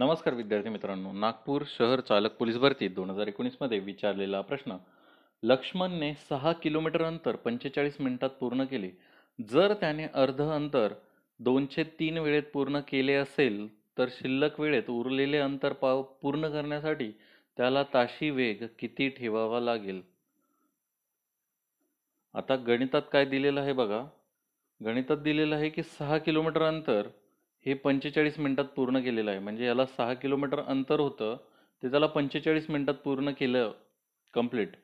नमस्कार विद्यार्थी मित्रांनो नागपूर शहर चालक पोलीस भरती दोन हजार एकोणीसमध्ये विचारलेला प्रश्न लक्ष्मणने सहा किलोमीटर अंतर पंचेचाळीस मिनिटात पूर्ण केले जर त्याने अर्ध अंतर दोनशे तीन वेळेत पूर्ण केले असेल तर शिल्लक वेळेत उरलेले अंतर पाव पूर्ण करण्यासाठी त्याला ताशी वेग किती ठेवावा लागेल आता गणितात काय दिलेलं आहे बघा गणितात दिलेलं आहे की सहा किलोमीटर अंतर हे पंचेचाळीस मिनटात पूर्ण केलेलं आहे म्हणजे याला सहा किलोमीटर अंतर होतं ते त्याला पंचेचाळीस मिनटात पूर्ण केलं कंप्लीट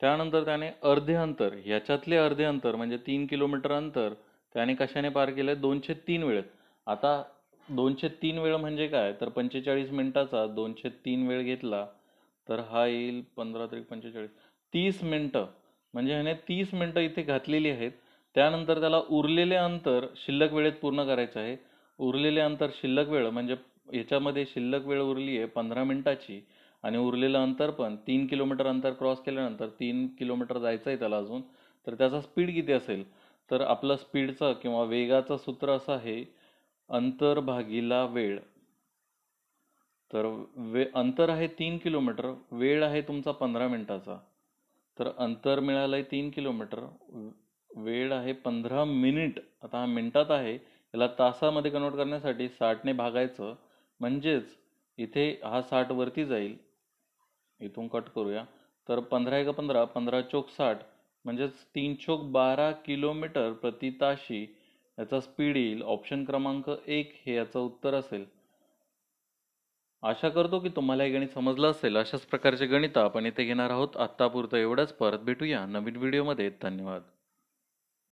त्यानंतर त्याने अर्धे अंतर ह्याच्यातले अर्धे अंतर म्हणजे तीन किलोमीटर अंतर त्याने कशाने पार केलं आहे दोनशे तीन वेळेत आता दोनशे तीन वेळ म्हणजे काय तर पंचेचाळीस मिनटाचा दोनशे तीन वेळ घेतला तर हा येईल पंधरा तरी पंचेचाळीस तीस मिनटं म्हणजे ह्याने तीस मिनटं इथे घातलेली आहेत त्यानंतर त्याला उरलेले अंतर शिल्लक वेळेत पूर्ण करायचं आहे उरलेले अंतर शिल्लक वेळ म्हणजे याच्यामध्ये शिल्लक वेळ उरली आहे पंधरा मिनिटाची आणि उरलेलं अंतर पण तीन किलोमीटर अंतर क्रॉस केल्यानंतर तीन किलोमीटर जायचं आहे त्याला अजून तर त्याचा स्पीड किती असेल तर आपलं स्पीडचं किंवा वेगाचं सूत्र असं आहे अंतर भागीला वेळ तर वे अंतर आहे तीन किलोमीटर वेळ आहे तुमचा पंधरा मिनिटाचा तर अंतर मिळालं आहे तीन किलोमीटर वेळ आहे पंधरा मिनिट आता हा मिनिटात आहे याला तासामध्ये कन्वर्ट करण्यासाठी साठने भागायचं म्हणजेच इथे हा साठ वरती जाईल इथून कट करूया तर पंधरा एक पंधरा पंधरा चोक साठ म्हणजेच तीन चोक बारा किलोमीटर प्रति ताशी याचा स्पीड येईल ऑप्शन क्रमांक एक हे याचं उत्तर असेल आशा करतो की तुम्हाला हे गणित समजलं असेल अशाच प्रकारचे गणित आपण इथे घेणार आहोत आत्तापुरतं एवढंच परत भेटूया नवीन व्हिडिओमध्ये धन्यवाद